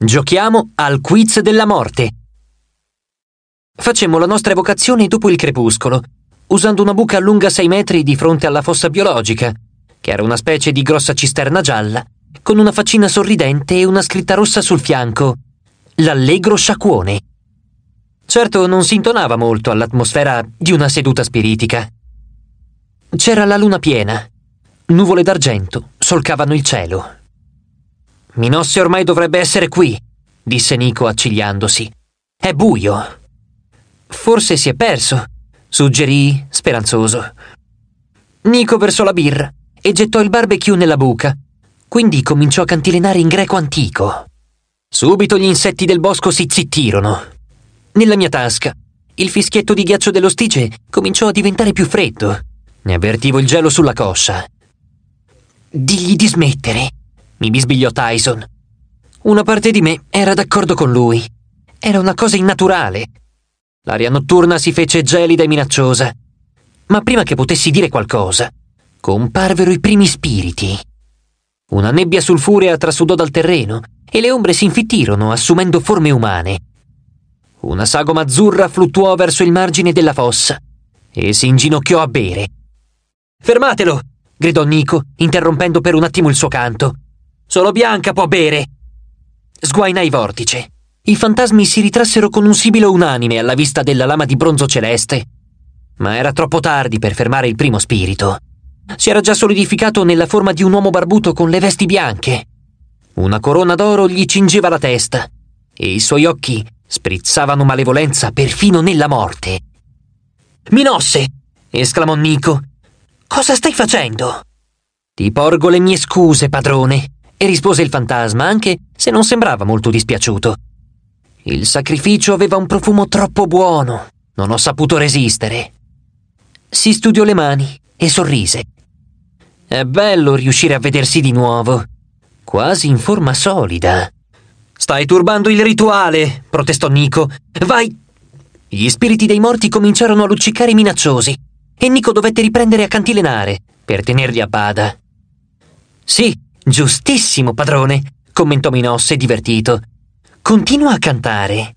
Giochiamo al quiz della morte. Facemmo la nostra evocazione dopo il crepuscolo, usando una buca lunga 6 metri di fronte alla fossa biologica, che era una specie di grossa cisterna gialla, con una faccina sorridente e una scritta rossa sul fianco. L'allegro sciacquone. Certo non si intonava molto all'atmosfera di una seduta spiritica. C'era la luna piena. Nuvole d'argento solcavano il cielo. Minosse ormai dovrebbe essere qui, disse Nico accigliandosi. È buio. Forse si è perso, suggerì, speranzoso. Nico versò la birra e gettò il barbecue nella buca, quindi cominciò a cantilenare in greco antico. Subito gli insetti del bosco si zittirono. Nella mia tasca, il fischietto di ghiaccio dello dell'ostice cominciò a diventare più freddo. Ne avvertivo il gelo sulla coscia. Digli di smettere, mi bisbigliò Tyson. Una parte di me era d'accordo con lui. Era una cosa innaturale. L'aria notturna si fece gelida e minacciosa. Ma prima che potessi dire qualcosa, comparvero i primi spiriti. Una nebbia sulfurea trasudò dal terreno e le ombre si infittirono, assumendo forme umane. Una sagoma azzurra fluttuò verso il margine della fossa e si inginocchiò a bere. Fermatelo! gridò Nico, interrompendo per un attimo il suo canto. Solo Bianca può bere! Sguainai vortice. I fantasmi si ritrassero con un sibilo unanime alla vista della lama di bronzo celeste. Ma era troppo tardi per fermare il primo spirito. Si era già solidificato nella forma di un uomo barbuto con le vesti bianche. Una corona d'oro gli cingeva la testa e i suoi occhi sprizzavano malevolenza perfino nella morte. Minosse! esclamò Nico. Cosa stai facendo? Ti porgo le mie scuse, padrone e rispose il fantasma anche se non sembrava molto dispiaciuto. Il sacrificio aveva un profumo troppo buono, non ho saputo resistere. Si studiò le mani e sorrise. È bello riuscire a vedersi di nuovo, quasi in forma solida. Stai turbando il rituale, protestò Nico. Vai! Gli spiriti dei morti cominciarono a luccicare minacciosi e Nico dovette riprendere a cantilenare per tenerli a bada. Sì, Giustissimo, padrone, commentò Minosse divertito. Continua a cantare.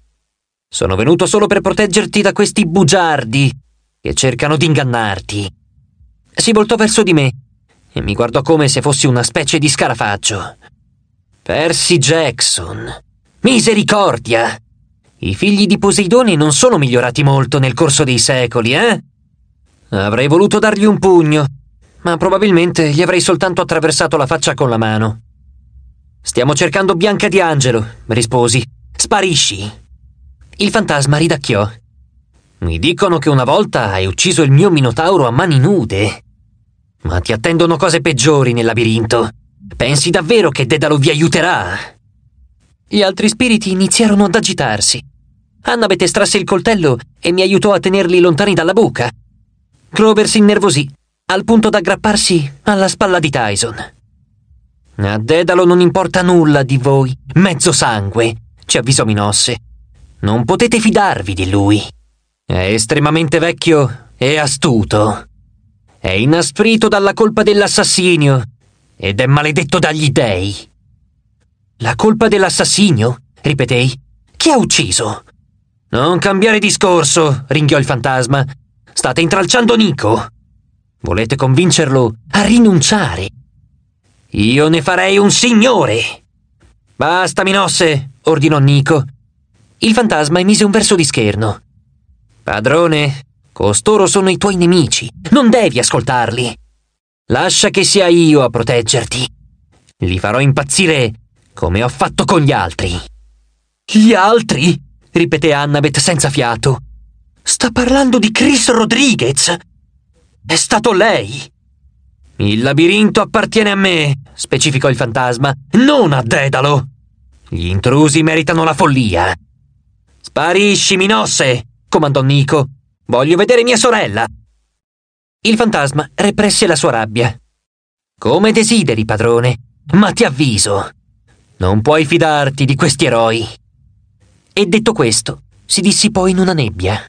Sono venuto solo per proteggerti da questi bugiardi che cercano di ingannarti. Si voltò verso di me e mi guardò come se fossi una specie di scarafaggio. Percy Jackson. Misericordia! I figli di Poseidone non sono migliorati molto nel corso dei secoli, eh? Avrei voluto dargli un pugno ma probabilmente gli avrei soltanto attraversato la faccia con la mano. Stiamo cercando Bianca di Angelo, risposi. Sparisci. Il fantasma ridacchiò. Mi dicono che una volta hai ucciso il mio minotauro a mani nude. Ma ti attendono cose peggiori nel labirinto. Pensi davvero che Dedalo vi aiuterà? Gli altri spiriti iniziarono ad agitarsi. Annabeth strasse il coltello e mi aiutò a tenerli lontani dalla buca. Clover si innervosì al punto d'aggrapparsi alla spalla di Tyson. A Dedalo non importa nulla di voi, mezzo sangue, ci avvisò Minosse. Non potete fidarvi di lui. È estremamente vecchio e astuto. È inasprito dalla colpa dell'assassinio ed è maledetto dagli dèi. La colpa dell'assassinio? ripetei. Chi ha ucciso? Non cambiare discorso, ringhiò il fantasma. State intralciando Nico. Volete convincerlo a rinunciare? Io ne farei un signore! Basta, Minosse! ordinò Nico. Il fantasma emise un verso di scherno. Padrone, costoro sono i tuoi nemici, non devi ascoltarli. Lascia che sia io a proteggerti. Li farò impazzire come ho fatto con gli altri. Gli altri? ripeté Annabeth senza fiato. Sta parlando di Chris Rodriguez! È stato lei! Il labirinto appartiene a me, specificò il fantasma, non a Dedalo! Gli intrusi meritano la follia! Sparisci, Minosse! comandò Nico. Voglio vedere mia sorella! Il fantasma represse la sua rabbia. Come desideri, padrone, ma ti avviso. Non puoi fidarti di questi eroi. E detto questo, si dissipò in una nebbia.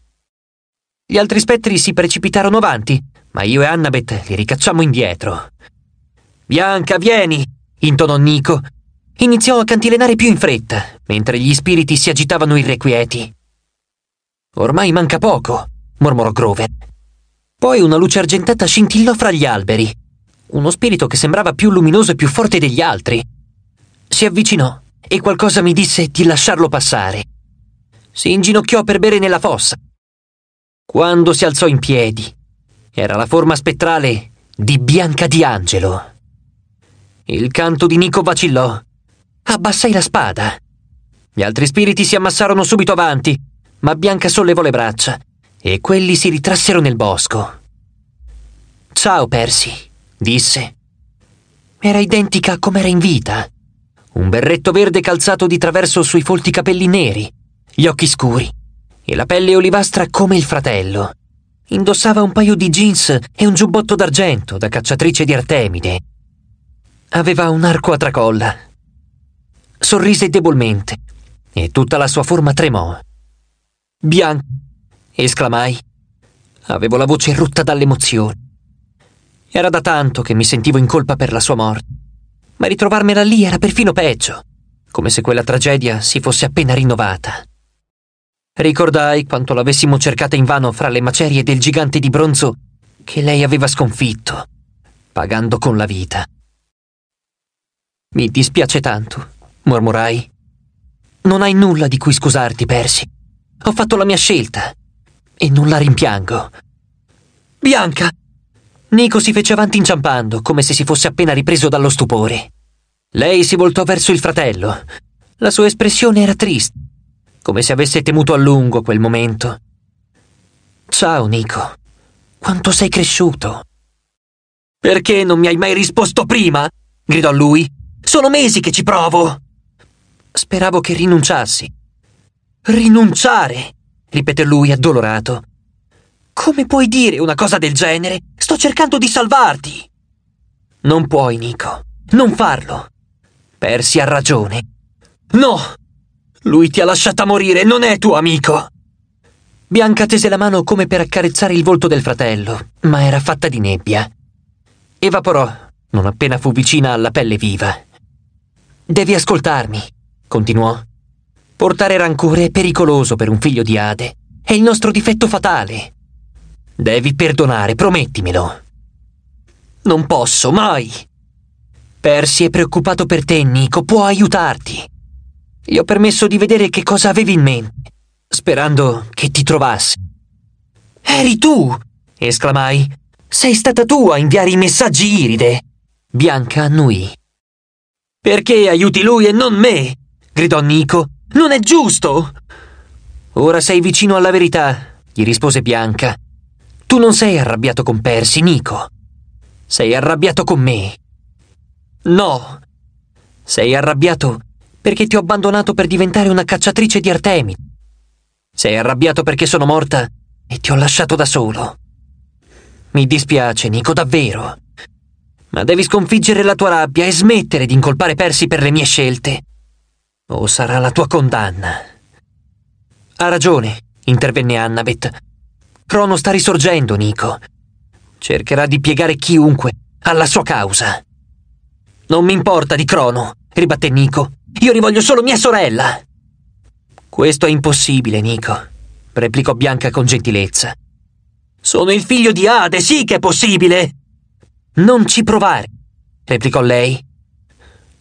Gli altri spettri si precipitarono avanti, ma io e Annabeth li ricacciamo indietro. Bianca, vieni! intonò Nico. Iniziò a cantilenare più in fretta, mentre gli spiriti si agitavano irrequieti. Ormai manca poco, mormorò Grover. Poi una luce argentata scintillò fra gli alberi. Uno spirito che sembrava più luminoso e più forte degli altri. Si avvicinò e qualcosa mi disse di lasciarlo passare. Si inginocchiò per bere nella fossa. Quando si alzò in piedi, era la forma spettrale di Bianca di Angelo. Il canto di Nico vacillò. Abbassai la spada. Gli altri spiriti si ammassarono subito avanti, ma Bianca sollevò le braccia e quelli si ritrassero nel bosco. Ciao, Percy, disse. Era identica a com'era in vita. Un berretto verde calzato di traverso sui folti capelli neri, gli occhi scuri e la pelle olivastra come il fratello indossava un paio di jeans e un giubbotto d'argento da cacciatrice di Artemide. Aveva un arco a tracolla. Sorrise debolmente e tutta la sua forma tremò. Bianca, esclamai. Avevo la voce rotta dall'emozione. Era da tanto che mi sentivo in colpa per la sua morte, ma ritrovarmela lì era perfino peggio, come se quella tragedia si fosse appena rinnovata. Ricordai quanto l'avessimo cercata invano fra le macerie del gigante di bronzo che lei aveva sconfitto, pagando con la vita. Mi dispiace tanto, mormorai. Non hai nulla di cui scusarti, Persi. Ho fatto la mia scelta e non la rimpiango. Bianca! Nico si fece avanti inciampando, come se si fosse appena ripreso dallo stupore. Lei si voltò verso il fratello. La sua espressione era triste come se avesse temuto a lungo quel momento. Ciao Nico, quanto sei cresciuto? Perché non mi hai mai risposto prima? gridò lui. Sono mesi che ci provo. Speravo che rinunciassi. Rinunciare? ripeté lui addolorato. Come puoi dire una cosa del genere? Sto cercando di salvarti. Non puoi, Nico. Non farlo. Persi ha ragione. No, lui ti ha lasciata morire, non è tuo amico. Bianca tese la mano come per accarezzare il volto del fratello, ma era fatta di nebbia. Evaporò, non appena fu vicina alla pelle viva. Devi ascoltarmi, continuò. Portare rancore è pericoloso per un figlio di Ade. È il nostro difetto fatale. Devi perdonare, promettimelo. Non posso, mai. Persi è preoccupato per te, Nico, può aiutarti. Gli ho permesso di vedere che cosa avevi in mente, sperando che ti trovassi. Eri tu! esclamai. Sei stata tu a inviare i messaggi iride. Bianca annui. Perché aiuti lui e non me? gridò Nico. Non è giusto! Ora sei vicino alla verità, gli rispose Bianca. Tu non sei arrabbiato con Persi, Nico. Sei arrabbiato con me. No. Sei arrabbiato perché ti ho abbandonato per diventare una cacciatrice di Artemi. Sei arrabbiato perché sono morta e ti ho lasciato da solo. Mi dispiace, Nico, davvero. Ma devi sconfiggere la tua rabbia e smettere di incolpare Persi per le mie scelte. O sarà la tua condanna. Ha ragione, intervenne Annabeth. Crono sta risorgendo, Nico. Cercherà di piegare chiunque alla sua causa. Non mi importa di Crono, ribatté Nico. Io rivoglio solo mia sorella. Questo è impossibile, Nico, replicò Bianca con gentilezza. Sono il figlio di Ade, sì che è possibile. Non ci provare, replicò lei.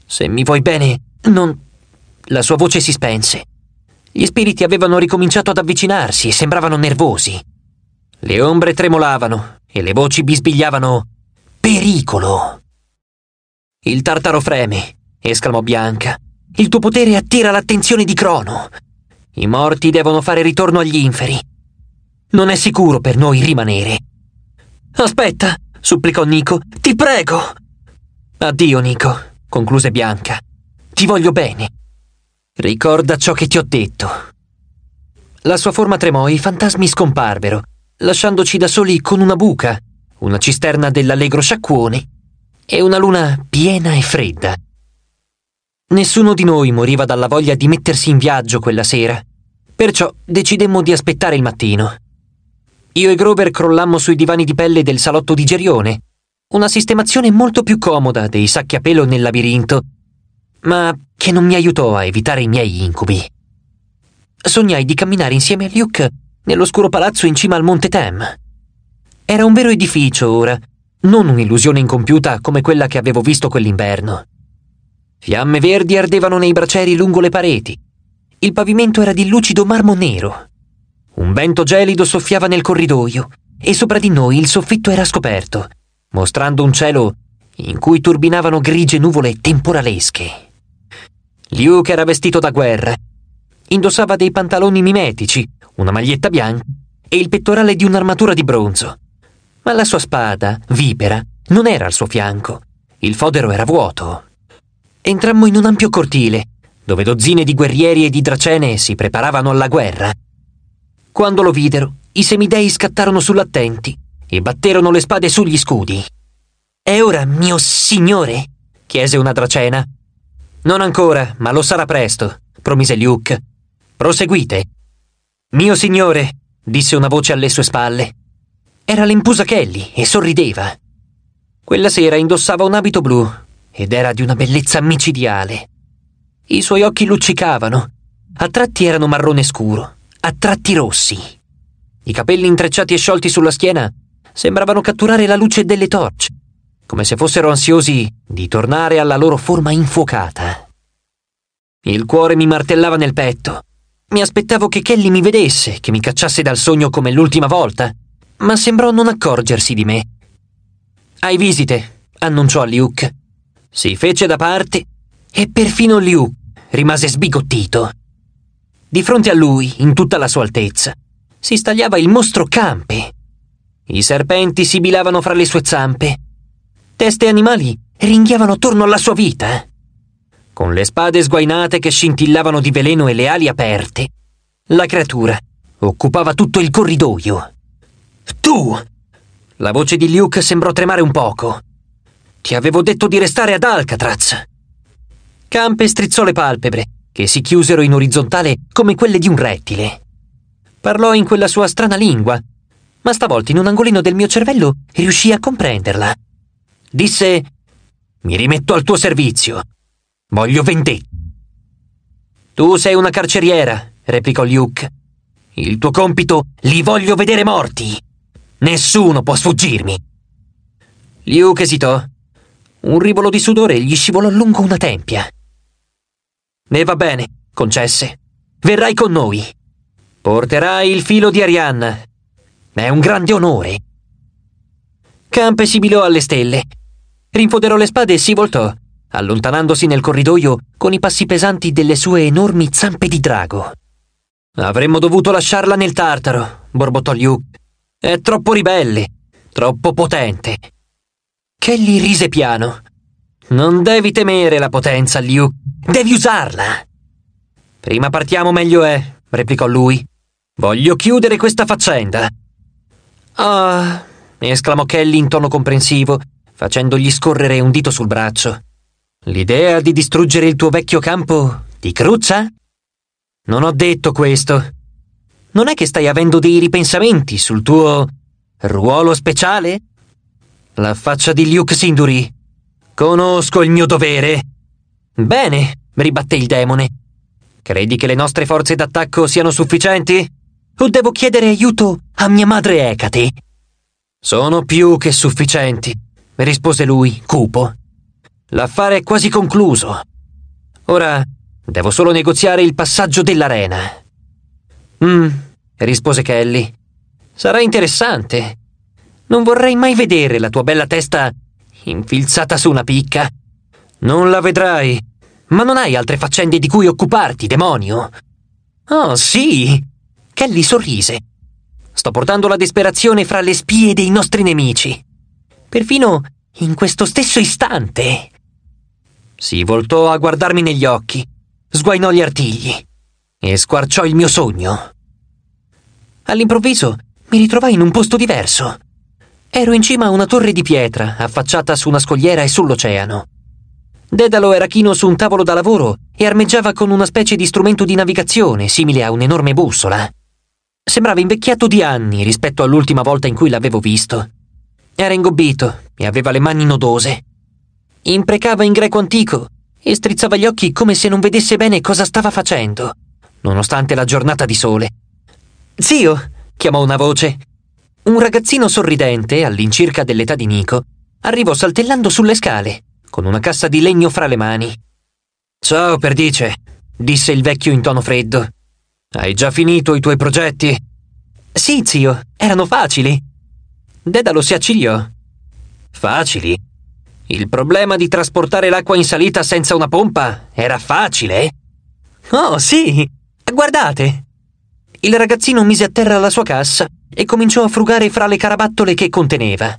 Se mi vuoi bene, non... La sua voce si spense. Gli spiriti avevano ricominciato ad avvicinarsi e sembravano nervosi. Le ombre tremolavano e le voci bisbigliavano Pericolo! Il tartaro freme, esclamò Bianca, il tuo potere attira l'attenzione di Crono. I morti devono fare ritorno agli inferi. Non è sicuro per noi rimanere. Aspetta, supplicò Nico, ti prego. Addio, Nico, concluse Bianca. Ti voglio bene. Ricorda ciò che ti ho detto. La sua forma tremò e i fantasmi scomparvero, lasciandoci da soli con una buca, una cisterna dell'allegro sciacquone e una luna piena e fredda. Nessuno di noi moriva dalla voglia di mettersi in viaggio quella sera, perciò decidemmo di aspettare il mattino. Io e Grover crollammo sui divani di pelle del salotto di Gerione, una sistemazione molto più comoda dei sacchi a pelo nel labirinto, ma che non mi aiutò a evitare i miei incubi. Sognai di camminare insieme a Luke nell'oscuro palazzo in cima al Monte Tem. Era un vero edificio ora, non un'illusione incompiuta come quella che avevo visto quell'inverno. Fiamme verdi ardevano nei braceri lungo le pareti. Il pavimento era di lucido marmo nero. Un vento gelido soffiava nel corridoio e sopra di noi il soffitto era scoperto, mostrando un cielo in cui turbinavano grigie nuvole temporalesche. Luke era vestito da guerra. Indossava dei pantaloni mimetici, una maglietta bianca e il pettorale di un'armatura di bronzo. Ma la sua spada, vipera, non era al suo fianco. Il fodero era vuoto. Entrammo in un ampio cortile, dove dozzine di guerrieri e di dracene si preparavano alla guerra. Quando lo videro, i semidei scattarono sull'attenti e batterono le spade sugli scudi. E ora, mio signore? chiese una dracena. Non ancora, ma lo sarà presto, promise Luke. Proseguite. Mio signore, disse una voce alle sue spalle. Era l'impusa Kelly e sorrideva. Quella sera indossava un abito blu, ed era di una bellezza micidiale. I suoi occhi luccicavano, a tratti erano marrone scuro, a tratti rossi. I capelli intrecciati e sciolti sulla schiena sembravano catturare la luce delle torce, come se fossero ansiosi di tornare alla loro forma infuocata. Il cuore mi martellava nel petto. Mi aspettavo che Kelly mi vedesse, che mi cacciasse dal sogno come l'ultima volta, ma sembrò non accorgersi di me. Hai visite, annunciò a Luke si fece da parte e perfino Liu rimase sbigottito. Di fronte a lui, in tutta la sua altezza, si stagliava il mostro Campe. I serpenti sibilavano fra le sue zampe. Teste animali ringhiavano attorno alla sua vita. Con le spade sguainate che scintillavano di veleno e le ali aperte, la creatura occupava tutto il corridoio. Tu! La voce di Luke sembrò tremare un poco. Ti avevo detto di restare ad Alcatraz. Campe strizzò le palpebre, che si chiusero in orizzontale come quelle di un rettile. Parlò in quella sua strana lingua, ma stavolta in un angolino del mio cervello riuscì a comprenderla. Disse: Mi rimetto al tuo servizio. Voglio vendetta. Tu sei una carceriera, replicò Luke. Il tuo compito li voglio vedere morti. Nessuno può sfuggirmi. Luke esitò, un rivolo di sudore gli scivolò lungo una tempia. Ne va bene, concesse. Verrai con noi. Porterai il filo di Arianna. È un grande onore. Campe sibilò alle stelle. Rinfoderò le spade e si voltò, allontanandosi nel corridoio con i passi pesanti delle sue enormi zampe di drago. Avremmo dovuto lasciarla nel tartaro, borbottò Luke. È troppo ribelle, troppo potente. Kelly rise piano. Non devi temere la potenza, Liu. Devi usarla. Prima partiamo meglio è, replicò lui. Voglio chiudere questa faccenda. Ah, esclamò Kelly in tono comprensivo, facendogli scorrere un dito sul braccio. L'idea di distruggere il tuo vecchio campo ti cruccia? Non ho detto questo. Non è che stai avendo dei ripensamenti sul tuo ruolo speciale? la faccia di Luke Sinduri. Conosco il mio dovere. Bene, ribatté il demone. Credi che le nostre forze d'attacco siano sufficienti? O devo chiedere aiuto a mia madre Ecate? Sono più che sufficienti, rispose lui, cupo. L'affare è quasi concluso. Ora devo solo negoziare il passaggio dell'arena. Mmm, rispose Kelly. Sarà interessante. Non vorrei mai vedere la tua bella testa infilzata su una picca. Non la vedrai. Ma non hai altre faccende di cui occuparti, demonio? Oh, sì! Kelly sorrise. Sto portando la disperazione fra le spie dei nostri nemici. Perfino in questo stesso istante. Si voltò a guardarmi negli occhi, sguainò gli artigli e squarciò il mio sogno. All'improvviso mi ritrovai in un posto diverso. Ero in cima a una torre di pietra, affacciata su una scogliera e sull'oceano. Dedalo era chino su un tavolo da lavoro e armeggiava con una specie di strumento di navigazione, simile a un'enorme bussola. Sembrava invecchiato di anni rispetto all'ultima volta in cui l'avevo visto. Era ingobbito e aveva le mani nodose. Imprecava in greco antico e strizzava gli occhi come se non vedesse bene cosa stava facendo, nonostante la giornata di sole. Zio! chiamò una voce un ragazzino sorridente, all'incirca dell'età di Nico, arrivò saltellando sulle scale, con una cassa di legno fra le mani. Ciao, perdice, disse il vecchio in tono freddo. Hai già finito i tuoi progetti? Sì, zio, erano facili. Dedalo si accigliò. Facili? Il problema di trasportare l'acqua in salita senza una pompa era facile? Oh, sì! Guardate! il ragazzino mise a terra la sua cassa e cominciò a frugare fra le carabattole che conteneva.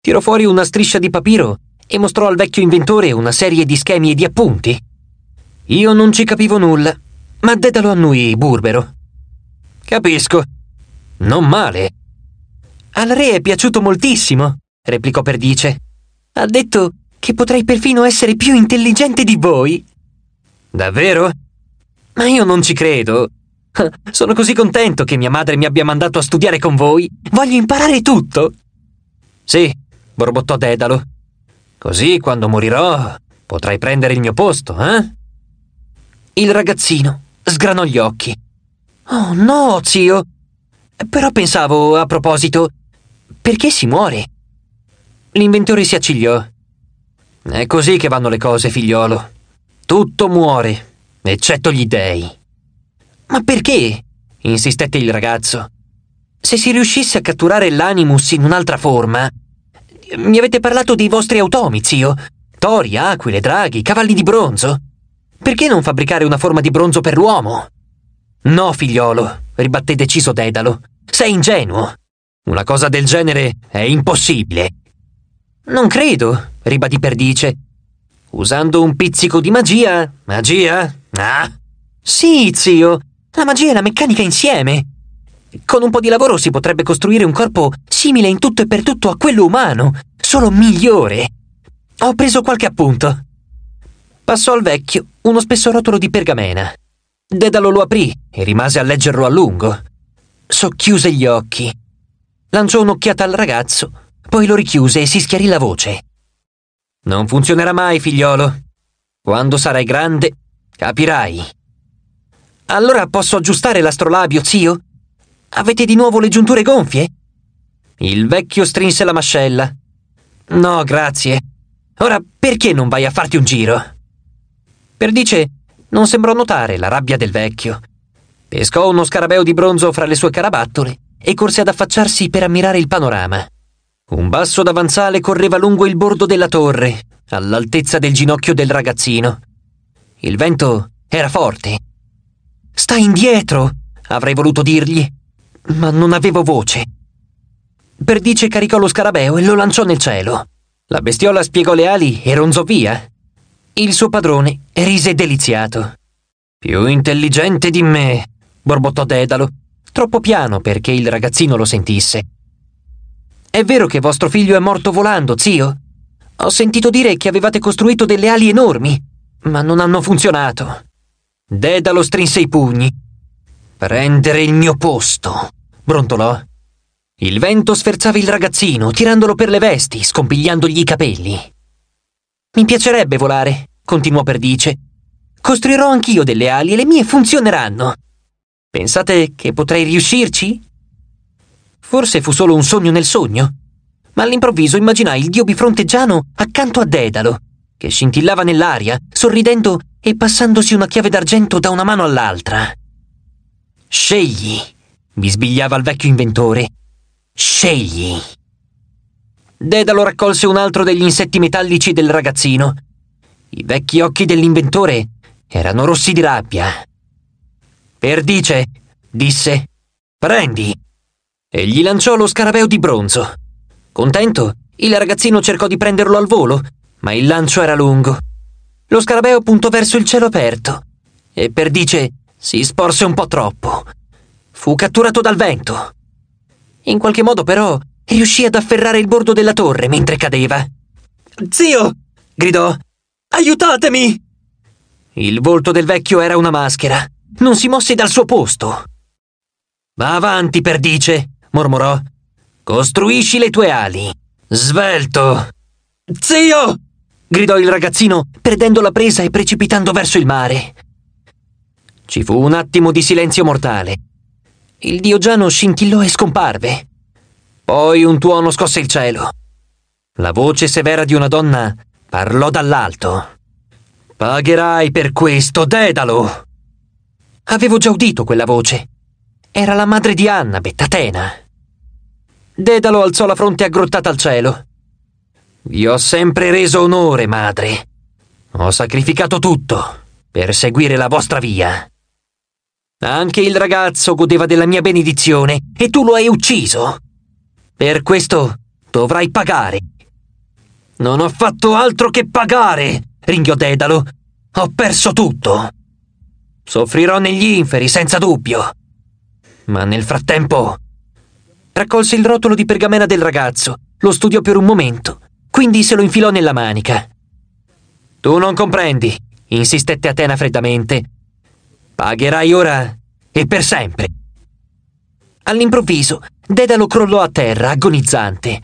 Tirò fuori una striscia di papiro e mostrò al vecchio inventore una serie di schemi e di appunti. Io non ci capivo nulla, ma dedalo a noi, Burbero. Capisco. Non male. Al re è piaciuto moltissimo, replicò Perdice. Ha detto che potrei perfino essere più intelligente di voi. Davvero? Ma io non ci credo, Sono così contento che mia madre mi abbia mandato a studiare con voi. Voglio imparare tutto. Sì, borbottò Dedalo. Così quando morirò potrai prendere il mio posto, eh? Il ragazzino sgranò gli occhi. Oh no, zio. Però pensavo, a proposito, perché si muore? L'inventore si accigliò. È così che vanno le cose, figliolo. Tutto muore, eccetto gli dei. Ma perché? insistette il ragazzo. Se si riuscisse a catturare l'animus in un'altra forma. Mi avete parlato dei vostri automi, zio? Tori, aquile, draghi, cavalli di bronzo. Perché non fabbricare una forma di bronzo per l'uomo? No, figliolo, ribatté deciso Dedalo. Sei ingenuo. Una cosa del genere è impossibile. Non credo, ribadì Perdice. Usando un pizzico di magia. Magia? Ah! Sì, zio, la magia e la meccanica insieme. Con un po' di lavoro si potrebbe costruire un corpo simile in tutto e per tutto a quello umano, solo migliore. Ho preso qualche appunto. Passò al vecchio uno spesso rotolo di pergamena. Dedalo lo aprì e rimase a leggerlo a lungo. Socchiuse gli occhi. Lanciò un'occhiata al ragazzo, poi lo richiuse e si schiarì la voce. Non funzionerà mai, figliolo. Quando sarai grande, capirai. Allora posso aggiustare l'astrolabio, zio? Avete di nuovo le giunture gonfie? Il vecchio strinse la mascella. No, grazie. Ora perché non vai a farti un giro? Perdice non sembrò notare la rabbia del vecchio. Pescò uno scarabeo di bronzo fra le sue carabattole e corse ad affacciarsi per ammirare il panorama. Un basso davanzale correva lungo il bordo della torre, all'altezza del ginocchio del ragazzino. Il vento era forte Sta indietro, avrei voluto dirgli, ma non avevo voce. Perdice caricò lo scarabeo e lo lanciò nel cielo. La bestiola spiegò le ali e ronzò via. Il suo padrone rise deliziato. Più intelligente di me, borbottò Dedalo, troppo piano perché il ragazzino lo sentisse. È vero che vostro figlio è morto volando, zio? Ho sentito dire che avevate costruito delle ali enormi, ma non hanno funzionato. Dedalo strinse i pugni. Prendere il mio posto, brontolò. Il vento sferzava il ragazzino, tirandolo per le vesti, scompigliandogli i capelli. Mi piacerebbe volare, continuò Perdice. Costruirò anch'io delle ali e le mie funzioneranno. Pensate che potrei riuscirci? Forse fu solo un sogno nel sogno, ma all'improvviso immaginai il dio bifronteggiano accanto a Dedalo, che scintillava nell'aria, sorridendo e passandosi una chiave d'argento da una mano all'altra. Scegli, bisbigliava il vecchio inventore. Scegli. Dedalo raccolse un altro degli insetti metallici del ragazzino. I vecchi occhi dell'inventore erano rossi di rabbia. Perdice, disse, prendi. E gli lanciò lo scarabeo di bronzo. Contento, il ragazzino cercò di prenderlo al volo, ma il lancio era lungo lo scarabeo puntò verso il cielo aperto e Perdice si sporse un po' troppo. Fu catturato dal vento. In qualche modo però riuscì ad afferrare il bordo della torre mentre cadeva. Zio! gridò. Aiutatemi! Il volto del vecchio era una maschera. Non si mosse dal suo posto. Va avanti, Perdice, mormorò. Costruisci le tue ali. Svelto. Zio! gridò il ragazzino, perdendo la presa e precipitando verso il mare. Ci fu un attimo di silenzio mortale. Il diogiano scintillò e scomparve. Poi un tuono scosse il cielo. La voce severa di una donna parlò dall'alto. Pagherai per questo, Dedalo! Avevo già udito quella voce. Era la madre di Anna, Bettatena. Dedalo alzò la fronte aggrottata al cielo. Vi ho sempre reso onore, madre. Ho sacrificato tutto per seguire la vostra via. Anche il ragazzo godeva della mia benedizione e tu lo hai ucciso. Per questo dovrai pagare. Non ho fatto altro che pagare, ringhiò Dedalo. Ho perso tutto. Soffrirò negli inferi, senza dubbio. Ma nel frattempo... Raccolse il rotolo di pergamena del ragazzo, lo studiò per un momento quindi se lo infilò nella manica. Tu non comprendi, insistette Atena freddamente. Pagherai ora e per sempre. All'improvviso, Dedalo crollò a terra, agonizzante.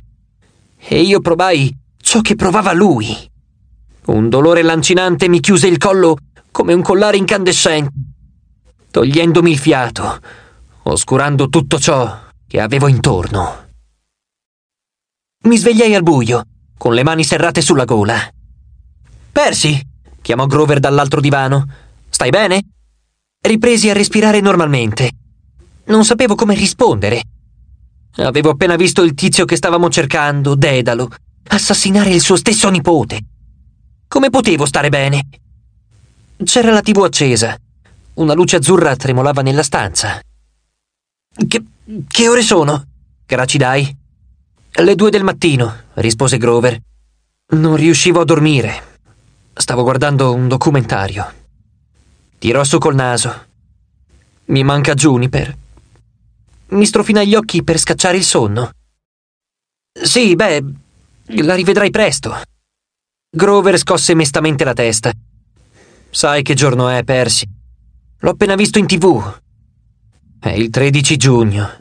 E io provai ciò che provava lui. Un dolore lancinante mi chiuse il collo come un collare incandescente, togliendomi il fiato, oscurando tutto ciò che avevo intorno. Mi svegliai al buio con le mani serrate sulla gola. Percy! chiamò Grover dall'altro divano. Stai bene? Ripresi a respirare normalmente. Non sapevo come rispondere. Avevo appena visto il tizio che stavamo cercando, Dedalo, assassinare il suo stesso nipote. Come potevo stare bene? C'era la tv accesa. Una luce azzurra tremolava nella stanza. Che, che ore sono? Gracidai. Le due del mattino, rispose Grover. Non riuscivo a dormire. Stavo guardando un documentario. Tirò su col naso. Mi manca Juniper. Mi strofina gli occhi per scacciare il sonno. Sì, beh, la rivedrai presto. Grover scosse mestamente la testa. Sai che giorno è, Percy? L'ho appena visto in tv. È il 13 giugno.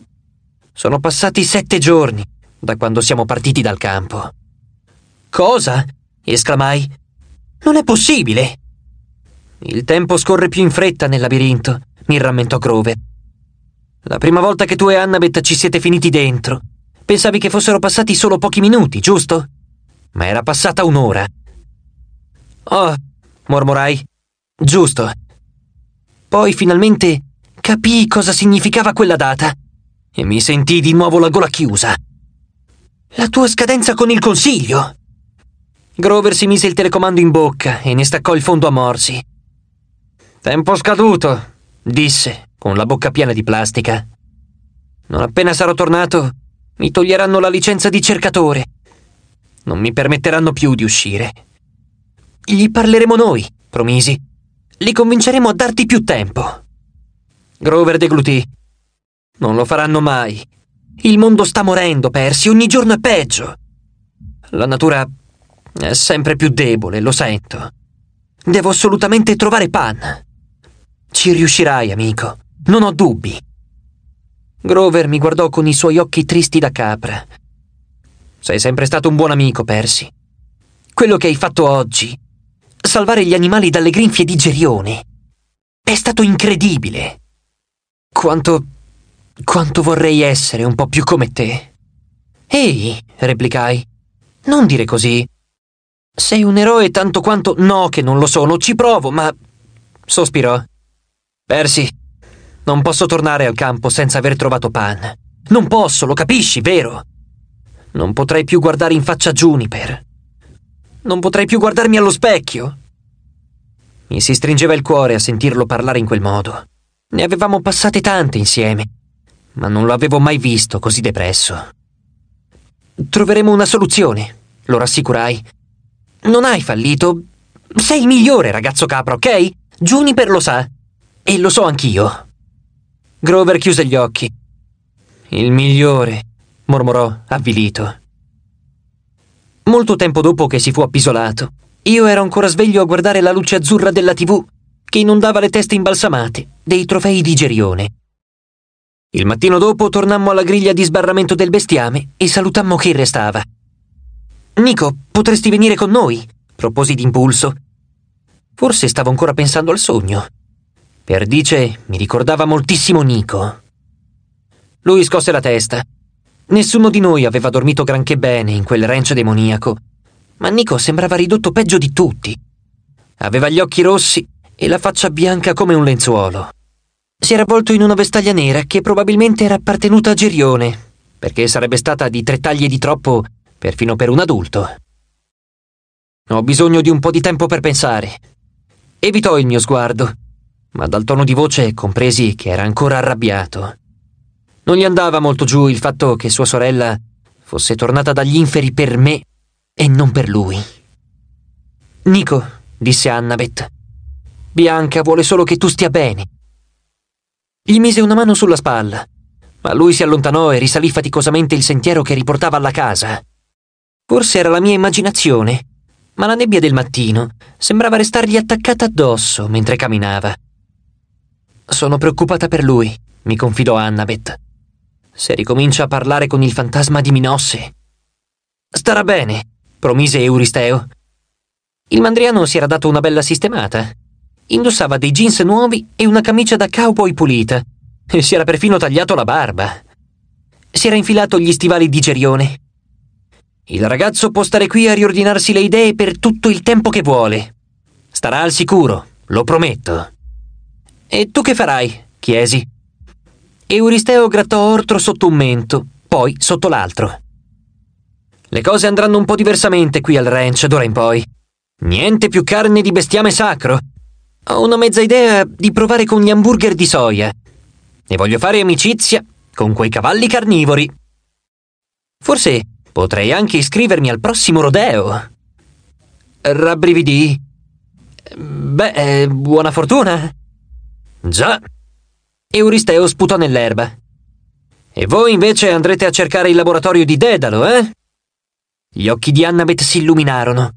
Sono passati sette giorni da quando siamo partiti dal campo. Cosa? esclamai. Non è possibile! Il tempo scorre più in fretta nel labirinto, mi rammentò Grover. La prima volta che tu e Annabeth ci siete finiti dentro, pensavi che fossero passati solo pochi minuti, giusto? Ma era passata un'ora. Oh, mormorai. Giusto. Poi finalmente capii cosa significava quella data e mi sentii di nuovo la gola chiusa. La tua scadenza con il consiglio! Grover si mise il telecomando in bocca e ne staccò il fondo a morsi. Tempo scaduto, disse, con la bocca piena di plastica. Non appena sarò tornato, mi toglieranno la licenza di cercatore. Non mi permetteranno più di uscire. Gli parleremo noi, promisi. Li convinceremo a darti più tempo. Grover deglutì. Non lo faranno mai, il mondo sta morendo, Percy, ogni giorno è peggio. La natura è sempre più debole, lo sento. Devo assolutamente trovare Pan. Ci riuscirai, amico, non ho dubbi. Grover mi guardò con i suoi occhi tristi da capra. Sei sempre stato un buon amico, Percy. Quello che hai fatto oggi, salvare gli animali dalle grinfie di Gerione, è stato incredibile. Quanto quanto vorrei essere un po' più come te. Ehi, replicai, non dire così. Sei un eroe tanto quanto no che non lo sono, ci provo, ma... sospirò. Percy, non posso tornare al campo senza aver trovato Pan. Non posso, lo capisci, vero? Non potrei più guardare in faccia Juniper. Non potrei più guardarmi allo specchio. Mi si stringeva il cuore a sentirlo parlare in quel modo. Ne avevamo passate tante insieme, ma non lo avevo mai visto così depresso. Troveremo una soluzione, lo rassicurai. Non hai fallito. Sei il migliore, ragazzo capra, ok? Juniper lo sa. E lo so anch'io. Grover chiuse gli occhi. Il migliore, mormorò, avvilito. Molto tempo dopo che si fu appisolato, io ero ancora sveglio a guardare la luce azzurra della TV, che inondava le teste imbalsamate dei trofei di Gerione il mattino dopo tornammo alla griglia di sbarramento del bestiame e salutammo chi restava. Nico, potresti venire con noi? proposi d'impulso. Forse stavo ancora pensando al sogno. Perdice mi ricordava moltissimo Nico. Lui scosse la testa. Nessuno di noi aveva dormito granché bene in quel ranch demoniaco, ma Nico sembrava ridotto peggio di tutti. Aveva gli occhi rossi e la faccia bianca come un lenzuolo. Si era avvolto in una vestaglia nera che probabilmente era appartenuta a Gerione, perché sarebbe stata di tre taglie di troppo perfino per un adulto. Ho bisogno di un po' di tempo per pensare. Evitò il mio sguardo, ma dal tono di voce compresi che era ancora arrabbiato. Non gli andava molto giù il fatto che sua sorella fosse tornata dagli inferi per me e non per lui. Nico, disse Annabeth, Bianca vuole solo che tu stia bene. Gli mise una mano sulla spalla, ma lui si allontanò e risalì faticosamente il sentiero che riportava alla casa. Forse era la mia immaginazione, ma la nebbia del mattino sembrava restargli attaccata addosso mentre camminava. Sono preoccupata per lui, mi confidò Annabeth. Se ricomincia a parlare con il fantasma di Minosse. Starà bene, promise Euristeo. Il mandriano si era dato una bella sistemata indossava dei jeans nuovi e una camicia da cowboy pulita e si era perfino tagliato la barba. Si era infilato gli stivali di gerione. Il ragazzo può stare qui a riordinarsi le idee per tutto il tempo che vuole. Starà al sicuro, lo prometto. E tu che farai? chiesi. Euristeo grattò Ortro sotto un mento, poi sotto l'altro. Le cose andranno un po' diversamente qui al ranch d'ora in poi. Niente più carne di bestiame sacro, ho una mezza idea di provare con gli hamburger di soia. E voglio fare amicizia con quei cavalli carnivori. Forse potrei anche iscrivermi al prossimo rodeo. Rabbrividì. Beh, eh, buona fortuna. Già. Euristeo sputò nell'erba. E voi invece andrete a cercare il laboratorio di Dedalo, eh? Gli occhi di Annabeth si illuminarono.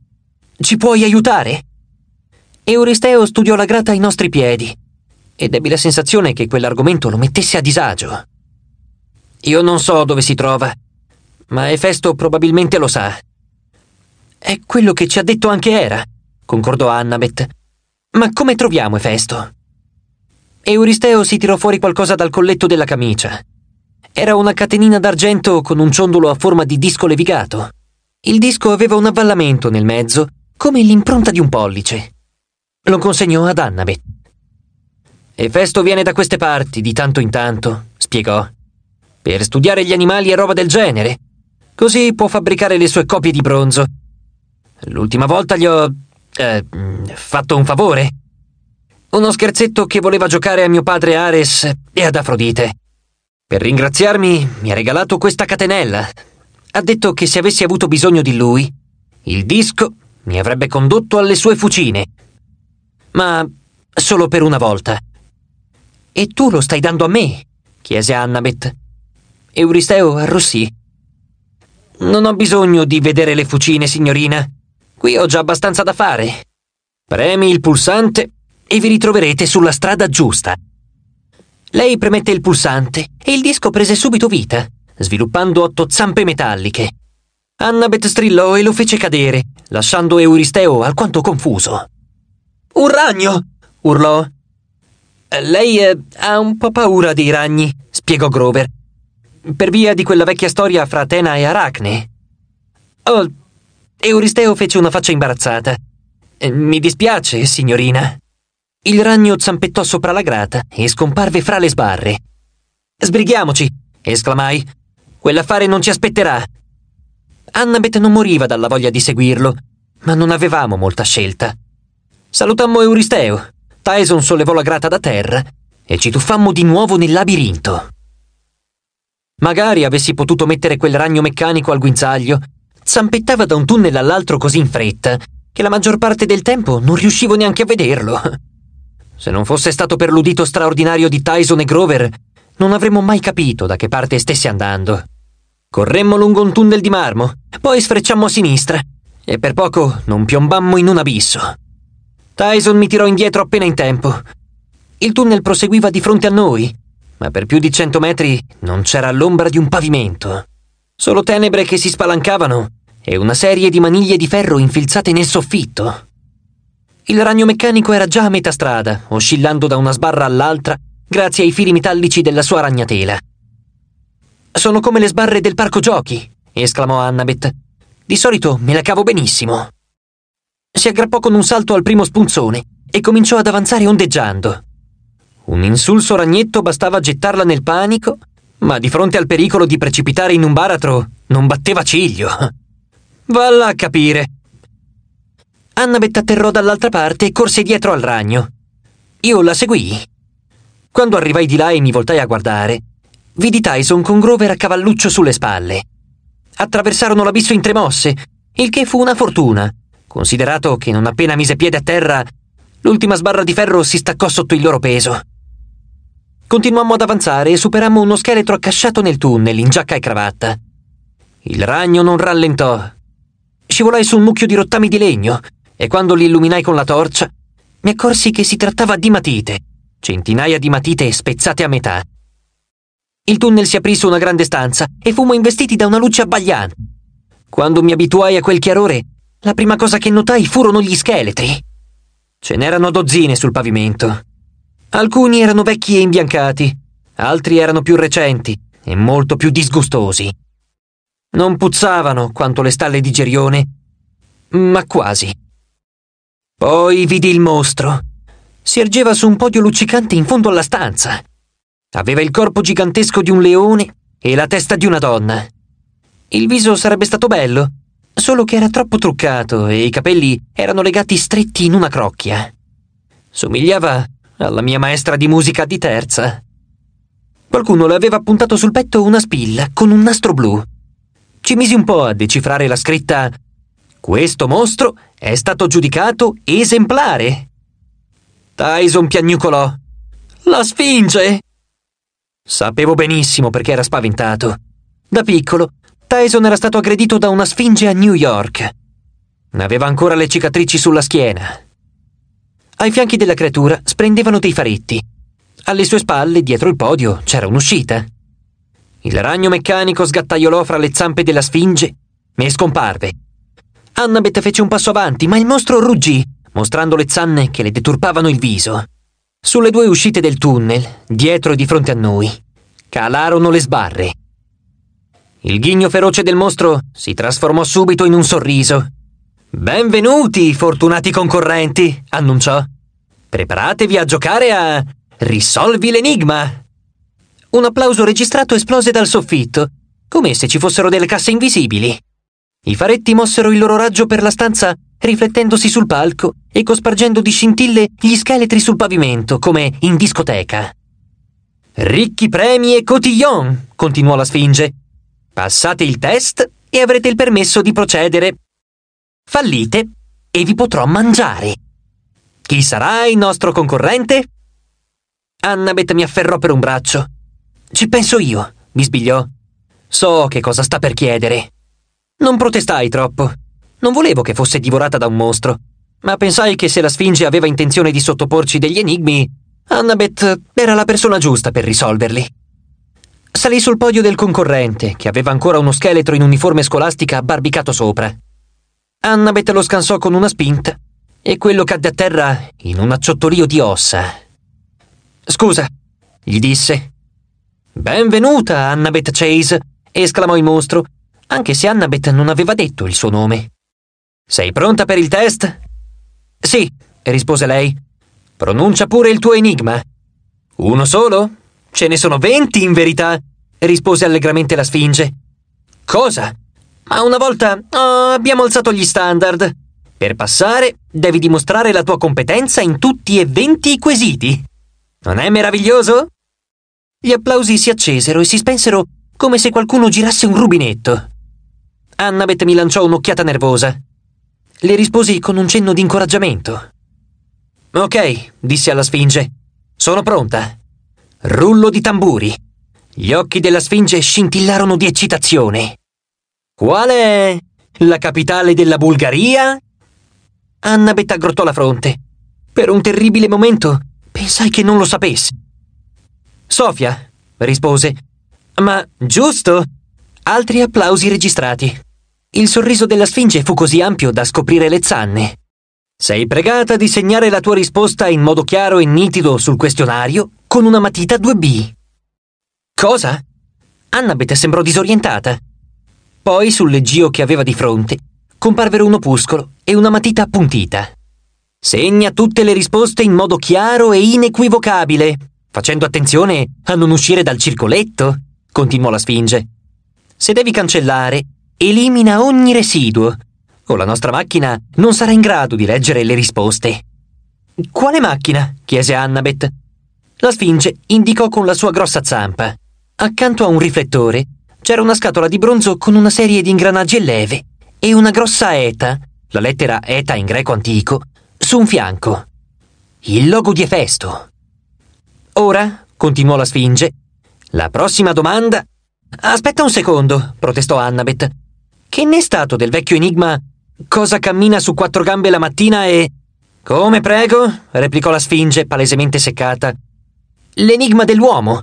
Ci puoi aiutare? Euristeo studiò la grata ai nostri piedi ed ebbi la sensazione che quell'argomento lo mettesse a disagio. Io non so dove si trova, ma Efesto probabilmente lo sa. È quello che ci ha detto anche Era, concordò Annabeth. Ma come troviamo Efesto? Euristeo si tirò fuori qualcosa dal colletto della camicia. Era una catenina d'argento con un ciondolo a forma di disco levigato. Il disco aveva un avvallamento nel mezzo, come l'impronta di un pollice. Lo consegnò ad Annabeth. E Festo viene da queste parti, di tanto in tanto, spiegò, per studiare gli animali e roba del genere. Così può fabbricare le sue copie di bronzo. L'ultima volta gli ho... Eh, fatto un favore. Uno scherzetto che voleva giocare a mio padre Ares e ad Afrodite. Per ringraziarmi mi ha regalato questa catenella. Ha detto che se avessi avuto bisogno di lui, il disco mi avrebbe condotto alle sue fucine ma solo per una volta. E tu lo stai dando a me? chiese Annabeth. Euristeo arrossì. Non ho bisogno di vedere le fucine, signorina. Qui ho già abbastanza da fare. Premi il pulsante e vi ritroverete sulla strada giusta. Lei premette il pulsante e il disco prese subito vita, sviluppando otto zampe metalliche. Annabeth strillò e lo fece cadere, lasciando Euristeo alquanto confuso. Un ragno! urlò. Lei eh, ha un po' paura dei ragni, spiegò Grover, per via di quella vecchia storia fra Atena e Aracne. Oh, Euristeo fece una faccia imbarazzata. Eh, mi dispiace, signorina. Il ragno zampettò sopra la grata e scomparve fra le sbarre. Sbrighiamoci! esclamai. Quell'affare non ci aspetterà. Annabeth non moriva dalla voglia di seguirlo, ma non avevamo molta scelta. Salutammo Euristeo. Tyson sollevò la grata da terra e ci tuffammo di nuovo nel labirinto. Magari avessi potuto mettere quel ragno meccanico al guinzaglio. Zampettava da un tunnel all'altro così in fretta che la maggior parte del tempo non riuscivo neanche a vederlo. Se non fosse stato per l'udito straordinario di Tyson e Grover, non avremmo mai capito da che parte stesse andando. Corremmo lungo un tunnel di marmo, poi sfrecciammo a sinistra e per poco non piombammo in un abisso. Tyson mi tirò indietro appena in tempo. Il tunnel proseguiva di fronte a noi, ma per più di cento metri non c'era l'ombra di un pavimento. Solo tenebre che si spalancavano e una serie di maniglie di ferro infilzate nel soffitto. Il ragno meccanico era già a metà strada, oscillando da una sbarra all'altra grazie ai fili metallici della sua ragnatela. Sono come le sbarre del parco giochi, esclamò Annabeth. Di solito me la cavo benissimo si aggrappò con un salto al primo spunzone e cominciò ad avanzare ondeggiando. Un insulso ragnetto bastava gettarla nel panico, ma di fronte al pericolo di precipitare in un baratro non batteva ciglio. Valla a capire. Annabeth atterrò dall'altra parte e corse dietro al ragno. Io la seguii. Quando arrivai di là e mi voltai a guardare, vidi Tyson con Grover a cavalluccio sulle spalle. Attraversarono l'abisso in tre mosse, il che fu una fortuna, considerato che non appena mise piede a terra, l'ultima sbarra di ferro si staccò sotto il loro peso. Continuammo ad avanzare e superammo uno scheletro accasciato nel tunnel, in giacca e cravatta. Il ragno non rallentò. Scivolai su un mucchio di rottami di legno e quando li illuminai con la torcia, mi accorsi che si trattava di matite, centinaia di matite spezzate a metà. Il tunnel si aprì su una grande stanza e fummo investiti da una luce abbagliante. Quando mi abituai a quel chiarore, la prima cosa che notai furono gli scheletri. Ce n'erano dozzine sul pavimento. Alcuni erano vecchi e imbiancati, altri erano più recenti e molto più disgustosi. Non puzzavano quanto le stalle di Gerione, ma quasi. Poi vidi il mostro. Si ergeva su un podio luccicante in fondo alla stanza. Aveva il corpo gigantesco di un leone e la testa di una donna. Il viso sarebbe stato bello, solo che era troppo truccato e i capelli erano legati stretti in una crocchia. Somigliava alla mia maestra di musica di terza. Qualcuno le aveva appuntato sul petto una spilla con un nastro blu. Ci misi un po' a decifrare la scritta Questo mostro è stato giudicato esemplare. Tyson piagnucolò. La Sfinge! Sapevo benissimo perché era spaventato. Da piccolo Tyson era stato aggredito da una sfinge a New York. Aveva ancora le cicatrici sulla schiena. Ai fianchi della creatura sprendevano dei faretti. Alle sue spalle, dietro il podio, c'era un'uscita. Il ragno meccanico sgattaiolò fra le zampe della sfinge e scomparve. Annabeth fece un passo avanti, ma il mostro ruggì, mostrando le zanne che le deturpavano il viso. Sulle due uscite del tunnel, dietro e di fronte a noi, calarono le sbarre. Il ghigno feroce del mostro si trasformò subito in un sorriso. Benvenuti, fortunati concorrenti, annunciò. Preparatevi a giocare a Risolvi l'enigma. Un applauso registrato esplose dal soffitto, come se ci fossero delle casse invisibili. I faretti mossero il loro raggio per la stanza, riflettendosi sul palco e cospargendo di scintille gli scheletri sul pavimento, come in discoteca. Ricchi premi e cotillon, continuò la Sfinge, Passate il test e avrete il permesso di procedere. Fallite e vi potrò mangiare. Chi sarà il nostro concorrente? Annabeth mi afferrò per un braccio. Ci penso io, bisbigliò. So che cosa sta per chiedere. Non protestai troppo. Non volevo che fosse divorata da un mostro, ma pensai che se la Sfinge aveva intenzione di sottoporci degli enigmi, Annabeth era la persona giusta per risolverli. Salì sul podio del concorrente, che aveva ancora uno scheletro in uniforme scolastica barbicato sopra. Annabeth lo scansò con una spinta e quello cadde a terra in un acciottolio di ossa. Scusa, gli disse. Benvenuta, Annabeth Chase, esclamò il mostro, anche se Annabeth non aveva detto il suo nome. Sei pronta per il test? Sì, rispose lei. Pronuncia pure il tuo enigma. Uno solo? Ce ne sono venti in verità, rispose allegramente la Sfinge. Cosa? Ma una volta oh, abbiamo alzato gli standard. Per passare devi dimostrare la tua competenza in tutti e venti i quesiti. Non è meraviglioso? Gli applausi si accesero e si spensero come se qualcuno girasse un rubinetto. Annabeth mi lanciò un'occhiata nervosa. Le risposi con un cenno di incoraggiamento. Ok, disse alla Sfinge. Sono pronta. Rullo di tamburi. Gli occhi della Sfinge scintillarono di eccitazione. Qual è la capitale della Bulgaria? Annabeth aggrottò la fronte. Per un terribile momento pensai che non lo sapesse. Sofia, rispose. Ma giusto? Altri applausi registrati. Il sorriso della Sfinge fu così ampio da scoprire le zanne. Sei pregata di segnare la tua risposta in modo chiaro e nitido sul questionario con una matita 2B. Cosa? Annabeth sembrò disorientata. Poi, sul leggio che aveva di fronte, comparvero un opuscolo e una matita appuntita. Segna tutte le risposte in modo chiaro e inequivocabile, facendo attenzione a non uscire dal circoletto, continuò la Sfinge. Se devi cancellare, elimina ogni residuo, o la nostra macchina non sarà in grado di leggere le risposte. Quale macchina? chiese Annabeth. La Sfinge indicò con la sua grossa zampa. Accanto a un riflettore c'era una scatola di bronzo con una serie di ingranaggi e leve e una grossa eta, la lettera eta in greco antico, su un fianco. Il logo di Efesto. Ora, continuò la Sfinge, la prossima domanda... Aspetta un secondo, protestò Annabeth. Che ne è stato del vecchio enigma cosa cammina su quattro gambe la mattina e... Come prego? replicò la Sfinge, palesemente seccata. L'enigma dell'uomo.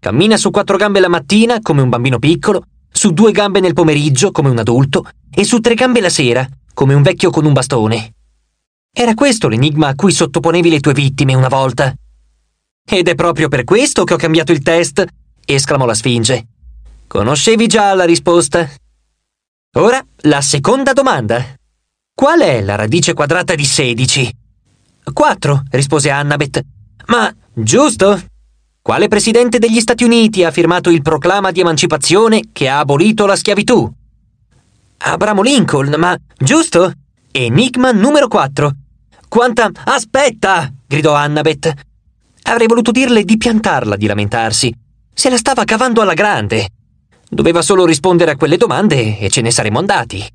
Cammina su quattro gambe la mattina, come un bambino piccolo, su due gambe nel pomeriggio, come un adulto, e su tre gambe la sera, come un vecchio con un bastone. Era questo l'enigma a cui sottoponevi le tue vittime una volta. Ed è proprio per questo che ho cambiato il test, esclamò la Sfinge. Conoscevi già la risposta. Ora, la seconda domanda. Qual è la radice quadrata di 16? 4, rispose Annabeth. Ma giusto? Quale presidente degli Stati Uniti ha firmato il proclama di emancipazione che ha abolito la schiavitù? Abramo Lincoln, ma giusto? Enigma numero 4. Quanta... Aspetta! gridò Annabeth. Avrei voluto dirle di piantarla, di lamentarsi. Se la stava cavando alla grande. Doveva solo rispondere a quelle domande e ce ne saremmo andati.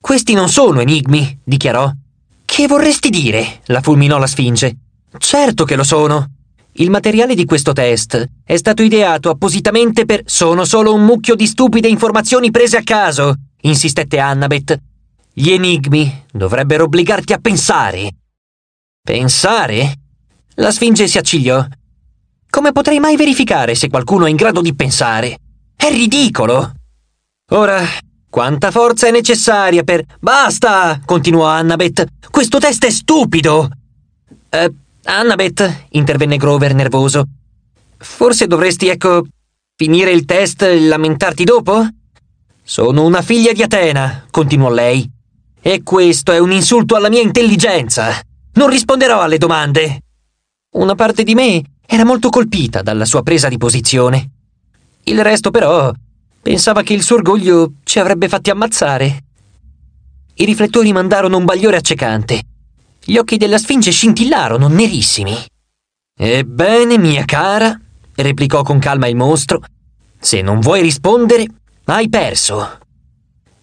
Questi non sono enigmi, dichiarò. Che vorresti dire? la fulminò la Sfinge. Certo che lo sono. Il materiale di questo test è stato ideato appositamente per... Sono solo un mucchio di stupide informazioni prese a caso, insistette Annabeth. Gli enigmi dovrebbero obbligarti a pensare. Pensare? La Sfinge si accigliò. Come potrei mai verificare se qualcuno è in grado di pensare? È ridicolo! Ora, quanta forza è necessaria per... Basta! continuò Annabeth. Questo test è stupido! Eh, Annabeth, intervenne Grover nervoso. Forse dovresti, ecco, finire il test e lamentarti dopo? Sono una figlia di Atena, continuò lei. E questo è un insulto alla mia intelligenza. Non risponderò alle domande. Una parte di me era molto colpita dalla sua presa di posizione. Il resto, però, pensava che il suo orgoglio ci avrebbe fatti ammazzare. I riflettori mandarono un bagliore accecante gli occhi della Sfinge scintillarono nerissimi. Ebbene, mia cara, replicò con calma il mostro, se non vuoi rispondere, hai perso.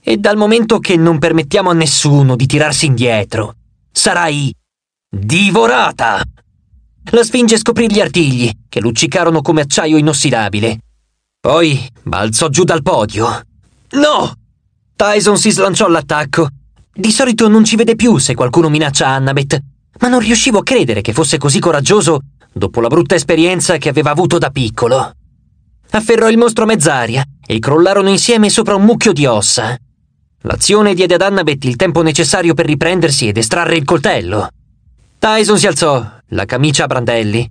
E dal momento che non permettiamo a nessuno di tirarsi indietro, sarai divorata. La Sfinge scoprì gli artigli, che luccicarono come acciaio inossidabile. Poi balzò giù dal podio. No! Tyson si slanciò all'attacco di solito non ci vede più se qualcuno minaccia Annabeth, ma non riuscivo a credere che fosse così coraggioso dopo la brutta esperienza che aveva avuto da piccolo. Afferrò il mostro a mezz'aria e crollarono insieme sopra un mucchio di ossa. L'azione diede ad Annabeth il tempo necessario per riprendersi ed estrarre il coltello. Tyson si alzò, la camicia a brandelli.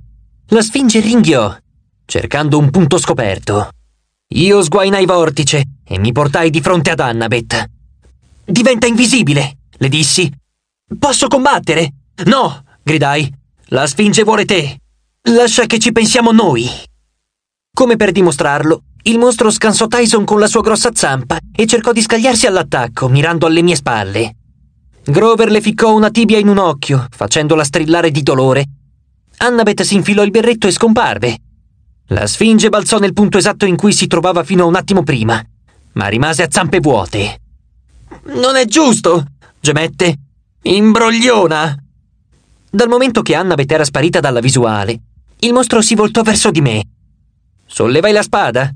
La sfinge ringhiò, cercando un punto scoperto. Io sguainai vortice e mi portai di fronte ad Annabeth diventa invisibile, le dissi. Posso combattere? No, gridai. La Sfinge vuole te. Lascia che ci pensiamo noi. Come per dimostrarlo, il mostro scansò Tyson con la sua grossa zampa e cercò di scagliarsi all'attacco, mirando alle mie spalle. Grover le ficcò una tibia in un occhio, facendola strillare di dolore. Annabeth si infilò il berretto e scomparve. La Sfinge balzò nel punto esatto in cui si trovava fino a un attimo prima, ma rimase a zampe vuote. Non è giusto! gemette. Imbrogliona! Dal momento che Annabeth era sparita dalla visuale, il mostro si voltò verso di me. Sollevai la spada,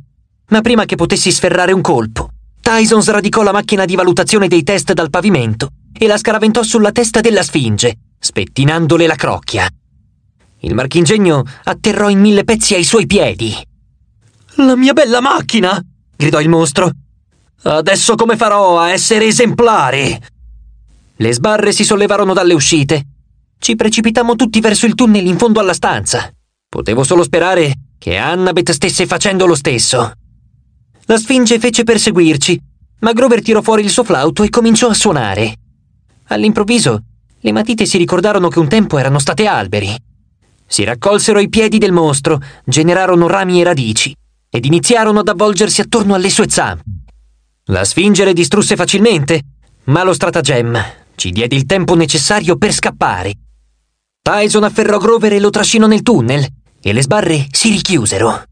ma prima che potessi sferrare un colpo, Tyson sradicò la macchina di valutazione dei test dal pavimento e la scaraventò sulla testa della sfinge, spettinandole la crocchia. Il marchingegno atterrò in mille pezzi ai suoi piedi. La mia bella macchina! gridò il mostro, Adesso come farò a essere esemplare? Le sbarre si sollevarono dalle uscite. Ci precipitammo tutti verso il tunnel in fondo alla stanza. Potevo solo sperare che Annabeth stesse facendo lo stesso. La Sfinge fece perseguirci, ma Grover tirò fuori il suo flauto e cominciò a suonare. All'improvviso, le matite si ricordarono che un tempo erano state alberi. Si raccolsero i piedi del mostro, generarono rami e radici ed iniziarono ad avvolgersi attorno alle sue zampe. La sfingere distrusse facilmente, ma lo stratagemma ci diede il tempo necessario per scappare. Tyson afferrò Grover e lo trascinò nel tunnel, e le sbarre si richiusero.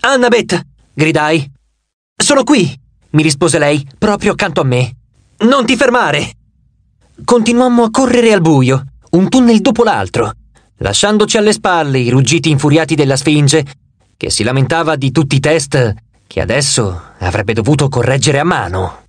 Annabeth! gridai. Sono qui! mi rispose lei, proprio accanto a me. Non ti fermare! Continuammo a correre al buio, un tunnel dopo l'altro, lasciandoci alle spalle i ruggiti infuriati della Sfinge, che si lamentava di tutti i test che adesso avrebbe dovuto correggere a mano.